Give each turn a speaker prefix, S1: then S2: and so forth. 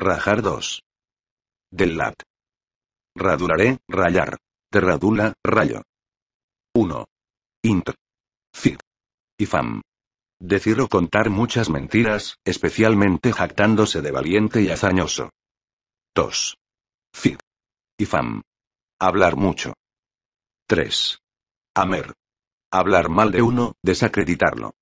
S1: Rajar 2. Del lat. Radularé, rayar. Terradula, rayo. 1. Int. Fig. Y Decir o contar muchas mentiras, especialmente jactándose de valiente y hazañoso. 2. Fig. Y Hablar mucho. 3. Amer. Hablar mal de uno, desacreditarlo.